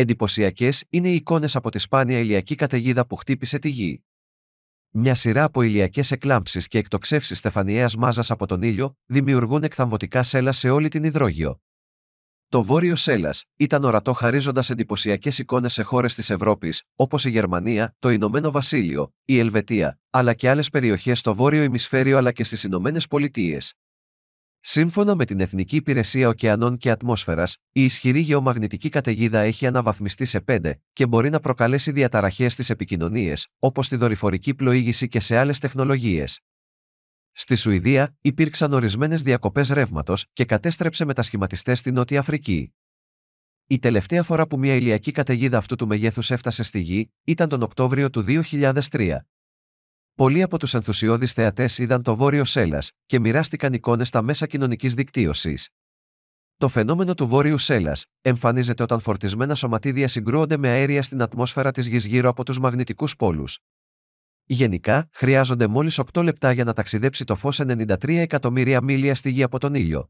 Εντυπωσιακές είναι οι εικόνες από τη σπάνια ηλιακή καταιγίδα που χτύπησε τη γη. Μια σειρά από ηλιακές εκλάμψεις και εκτοξεύσεις στεφανιαίας μάζας από τον ήλιο δημιουργούν εκθαμβωτικά σέλα σε όλη την υδρόγειο. Το βόρειο σέλας ήταν ορατό χαρίζοντας εντυπωσιακές εικόνες σε χώρες της Ευρώπης, όπως η Γερμανία, το Ηνωμένο Βασίλειο, η Ελβετία, αλλά και άλλες περιοχές στο βόρειο ημισφαίριο αλλά και στις Ηνωμένες Πολιτείες, Σύμφωνα με την Εθνική Υπηρεσία Οκεανών και Ατμόσφαιρας, η ισχυρή γεωμαγνητική καταιγίδα έχει αναβαθμιστεί σε 5 και μπορεί να προκαλέσει διαταραχές στις επικοινωνίες, όπως τη δορυφορική πλοήγηση και σε άλλες τεχνολογίες. Στη Σουηδία υπήρξαν ορισμένες διακοπές ρεύματος και κατέστρεψε μετασχηματιστές στη Νότια Αφρική. Η τελευταία φορά που μια ηλιακή καταιγίδα αυτού του μεγέθους έφτασε στη γη ήταν τον Οκτώβριο του 2003, Πολλοί από τους ενθουσιώδεις θεατές είδαν το Βόρειο Σέλλα και μοιράστηκαν εικόνες στα μέσα κοινωνικής δικτύωσης. Το φαινόμενο του Βόρειου Σέλλα εμφανίζεται όταν φορτισμένα σωματίδια συγκρούονται με αέρια στην ατμόσφαιρα της γης γύρω από τους μαγνητικούς πόλους. Γενικά, χρειάζονται μόλις 8 λεπτά για να ταξιδέψει το φως 93 εκατομμύρια μίλια στη γη από τον ήλιο.